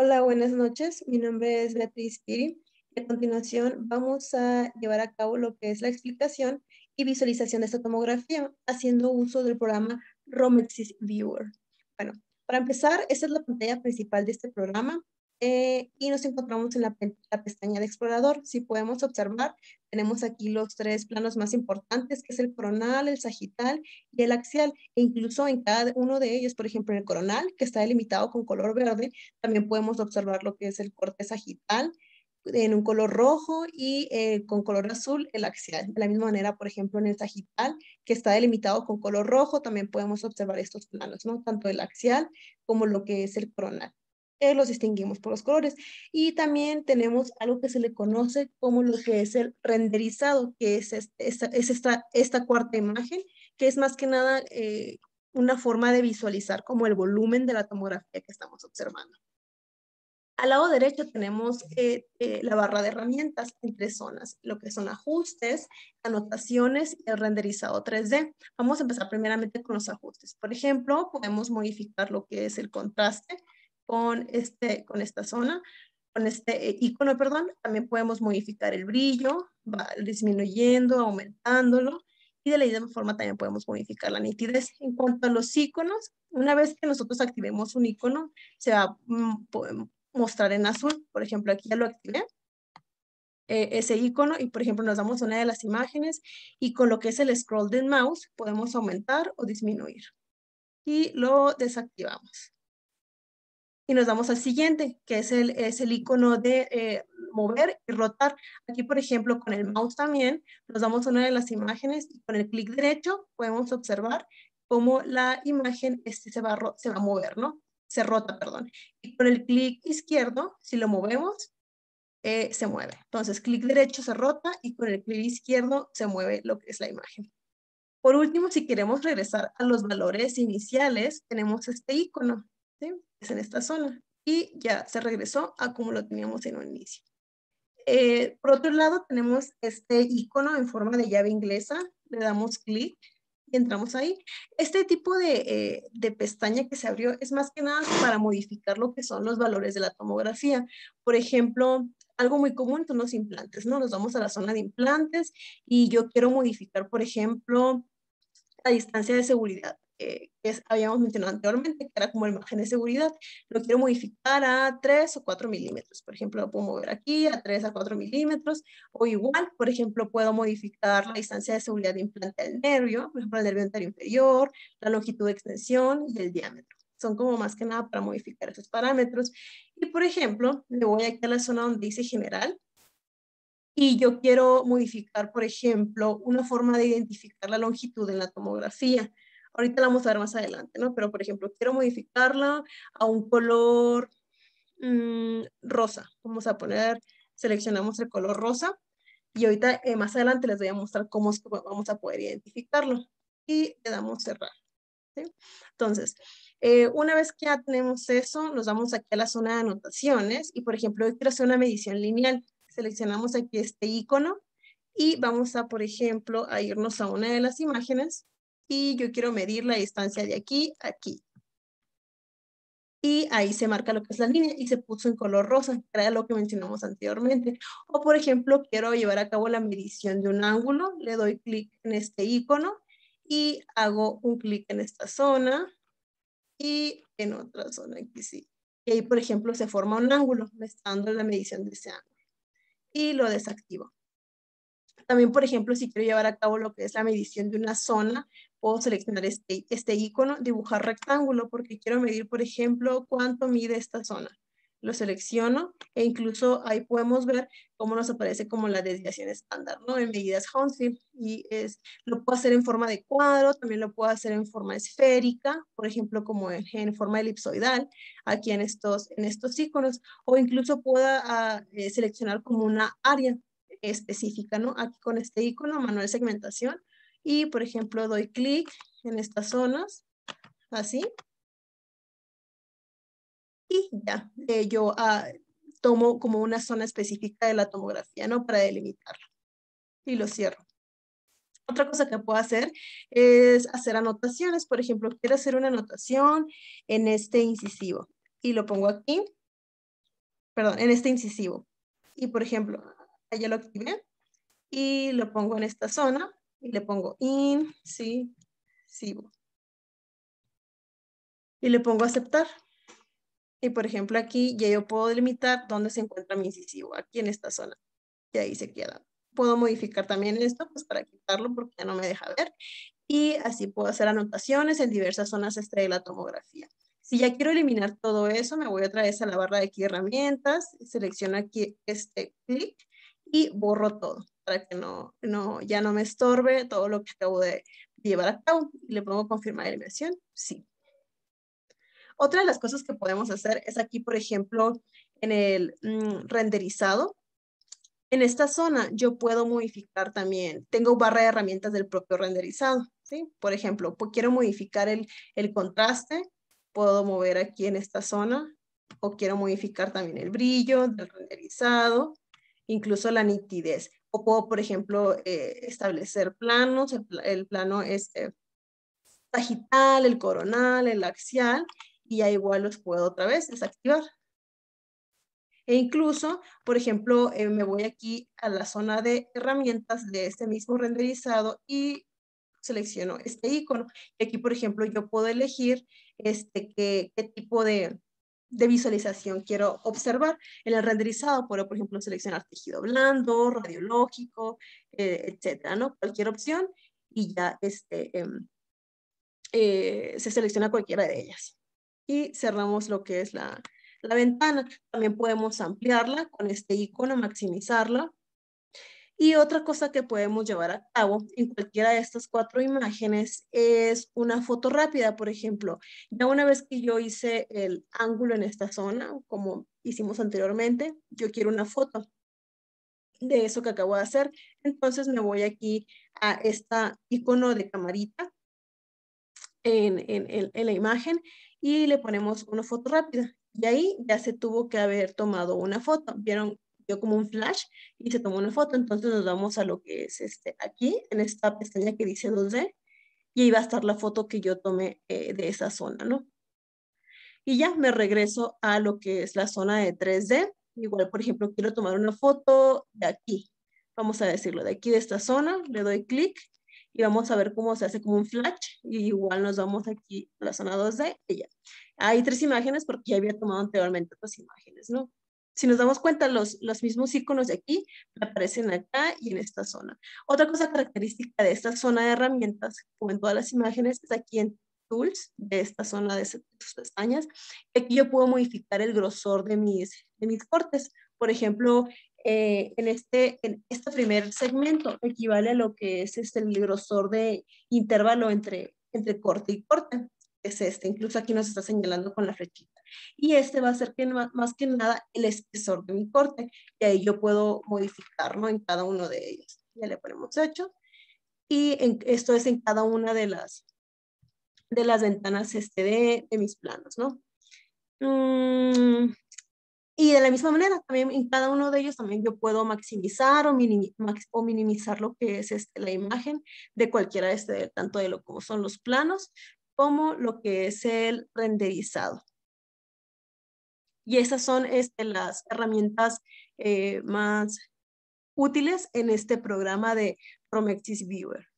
Hola, buenas noches. Mi nombre es Beatriz Piri. A continuación vamos a llevar a cabo lo que es la explicación y visualización de esta tomografía haciendo uso del programa Romexis Viewer. Bueno, para empezar, esta es la pantalla principal de este programa. Eh, y nos encontramos en la, pestaña de explorador. Si podemos observar, tenemos aquí los tres planos más importantes, que es el coronal, el sagital y el axial. E incluso en cada uno de ellos, por ejemplo, en el coronal, que está delimitado con color verde, también podemos observar lo que es el corte sagital en un color rojo y eh, con color azul el axial. De la misma manera, por ejemplo, en el sagital, que está delimitado con color rojo, también podemos observar estos planos, ¿no? Tanto el axial como lo que es el coronal. Eh, los distinguimos por los colores. Y también tenemos algo que se le conoce como lo que es el renderizado, que es, esta, cuarta imagen, que es más que nada eh, una forma de visualizar como el volumen de la tomografía que estamos observando. Al lado derecho tenemos eh, la barra de herramientas en tres zonas, lo que son ajustes, anotaciones y el renderizado 3D. Vamos a empezar primeramente con los ajustes. Por ejemplo, podemos modificar lo que es el contraste, con, este, con esta zona, con este eh, icono, perdón, también podemos modificar el brillo, va disminuyendo, aumentándolo y de la misma forma también podemos modificar la nitidez. En cuanto a los iconos, una vez que nosotros activemos un icono, se va a mm, em, mostrar en azul. Por ejemplo, aquí ya lo activé, eh, ese icono, y por ejemplo nos damos una de las imágenes y con lo que es el scroll del mouse podemos aumentar o disminuir. Y lo desactivamos y nos damos al siguiente, que es el, es el icono de eh, mover y rotar. Aquí, por ejemplo, con el mouse también, nos damos a una de las imágenes y con el clic derecho podemos observar cómo la imagen este, se, va, se va a mover, ¿no? Se rota, perdón. Y con el clic izquierdo, si lo movemos, eh, se mueve. Entonces, clic derecho se rota y con el clic izquierdo se mueve lo que es la imagen. Por último, si queremos regresar a los valores iniciales, tenemos este icono. ¿sí? en esta zona y ya se regresó a como lo teníamos en un inicio. Eh, por otro lado, tenemos este icono en forma de llave inglesa. Le damos clic y entramos ahí. Este tipo de, eh, de, pestaña que se abrió es más que nada para modificar lo que son los valores de la tomografía. Por ejemplo, algo muy común son los implantes, ¿no? Nos vamos a la zona de implantes y yo quiero modificar, por ejemplo, la distancia de seguridad. Eh, que habíamos mencionado anteriormente, que era como el margen de seguridad, lo quiero modificar a 3 o 4 milímetros. Por ejemplo, lo puedo mover aquí a 3 a 4 milímetros, o igual, por ejemplo, puedo modificar la distancia de seguridad de implante del nervio, por ejemplo, el nervio anterior inferior, la longitud de extensión y el diámetro. Son como más que nada para modificar esos parámetros. Y por ejemplo, le voy aquí a la zona donde dice general, y yo quiero modificar, por ejemplo, una forma de identificar la longitud en la tomografía ahorita la vamos a ver más adelante, ¿no? Pero por ejemplo, quiero modificarla a un color mm, rosa. Vamos a poner, seleccionamos el color rosa y ahorita eh, más adelante les voy a mostrar cómo vamos a poder identificarlo. Y le damos cerrar. Entonces, eh, una vez que ya tenemos eso, nos vamos aquí a la zona de anotaciones y por ejemplo, yo quiero hacer una medición lineal. Seleccionamos aquí este icono y vamos a, por ejemplo, a irnos a una de las imágenes y yo quiero medir la distancia de aquí a aquí. Y ahí se marca lo que es la línea y se puso en color rosa, que era lo que mencionamos anteriormente. O por ejemplo, quiero llevar a cabo la medición de un ángulo, le doy clic en este icono y hago un clic en esta zona y en otra zona aquí Y ahí, por ejemplo, se forma un ángulo, me está dando la medición de ese ángulo. Y lo desactivo. También, por ejemplo, si quiero llevar a cabo lo que es la medición de una zona, puedo seleccionar este, este icono, dibujar rectángulo, porque quiero medir, por ejemplo, cuánto mide esta zona. Lo selecciono e incluso ahí podemos ver cómo nos aparece como la desviación estándar, ¿no? En medidas Hounsfield y es, lo puedo hacer en forma de cuadro, también lo puedo hacer en forma esférica, por ejemplo, como en, forma elipsoidal, aquí en estos, en estos iconos, o incluso puedo ah, eh, seleccionar como una área, específica, ¿no? Aquí con este icono, manual segmentación, y por ejemplo doy clic en estas zonas, así, y ya, eh, yo ah, tomo como una zona específica de la tomografía, ¿no? Para delimitarla Y lo cierro. Otra cosa que puedo hacer es hacer anotaciones. Por ejemplo, quiero hacer una anotación en este incisivo y lo pongo aquí, perdón, en este incisivo. Y por ejemplo, ya lo activé y lo pongo en esta zona y le pongo in, Y le pongo aceptar. Y por ejemplo aquí ya yo puedo delimitar dónde se encuentra mi incisivo, aquí en esta zona. Y ahí se queda. Puedo modificar también esto pues para quitarlo porque ya no me deja ver. Y así puedo hacer anotaciones en diversas zonas extra de la tomografía. Si ya quiero eliminar todo eso, me voy otra vez a la barra de aquí herramientas, selecciono aquí este clic y borro todo para que no, no, ya no me estorbe todo lo que acabo de llevar a cabo. Le pongo confirmar la inversión, sí. Otra de las cosas que podemos hacer es aquí, por ejemplo, en el mm, renderizado. En esta zona yo puedo modificar también, tengo barra de herramientas del propio renderizado, ¿sí? Por ejemplo, quiero modificar el, el contraste, puedo mover aquí en esta zona, o quiero modificar también el brillo del renderizado, incluso la nitidez. O puedo, por ejemplo, eh, establecer planos, el, plano es sagital, eh, el coronal, el axial, y ya igual los puedo otra vez desactivar. E incluso, por ejemplo, eh, me voy aquí a la zona de herramientas de este mismo renderizado y selecciono este icono. Y aquí, por ejemplo, yo puedo elegir este, qué, qué tipo de, de visualización quiero observar en el renderizado, puedo, por ejemplo, seleccionar tejido blando, radiológico, eh, etcétera, ¿no? Cualquier opción y ya este, em, eh, se selecciona cualquiera de ellas. Y cerramos lo que es la ventana. También podemos ampliarla con este icono, maximizarla y otra cosa que podemos llevar a cabo en cualquiera de estas cuatro imágenes es una foto rápida, por ejemplo. Ya una vez que yo hice el ángulo en esta zona, como hicimos anteriormente, yo quiero una foto de eso que acabo de hacer. Entonces me voy aquí a esta icono de camarita en, la imagen y le ponemos una foto rápida. Y ahí ya se tuvo que haber tomado una foto. Vieron yo como un flash y se tomó una foto. Entonces nos vamos a lo que es este, aquí, en esta pestaña que dice 2D, y ahí va a estar la foto que yo tomé eh, de esa zona, ¿no? Y ya me regreso a lo que es la zona de 3D. Igual, por ejemplo, quiero tomar una foto de aquí. Vamos a decirlo, de aquí de esta zona, le doy clic y vamos a ver cómo se hace como un flash y igual nos vamos aquí a la zona 2D y ya. Hay tres imágenes porque ya había tomado anteriormente otras imágenes, ¿no? Si nos damos cuenta, los, mismos iconos de aquí aparecen acá y en esta zona. Otra cosa característica de esta zona de herramientas, como en todas las imágenes, es aquí en Tools, de esta zona de sus pestañas. Aquí yo puedo modificar el grosor de mis, de mis cortes. Por ejemplo, eh, en, este, en este primer segmento equivale a lo que es este, el grosor de intervalo entre, entre corte y corte es este, incluso aquí nos está señalando con la flechita. Y este va a ser más que nada el espesor de mi corte, y ahí yo puedo modificarlo en cada uno de ellos. Ya le ponemos hecho y esto es en cada una de las, de las ventanas este, de, de mis planos, ¿no? Mm, y de la misma manera, también en cada uno de ellos también yo puedo maximizar o, minimizar lo que es este, la imagen de cualquiera de este, tanto de lo como son los planos, como lo que es el renderizado. Y esas son este, las herramientas eh, más útiles en este programa de Promexis Viewer.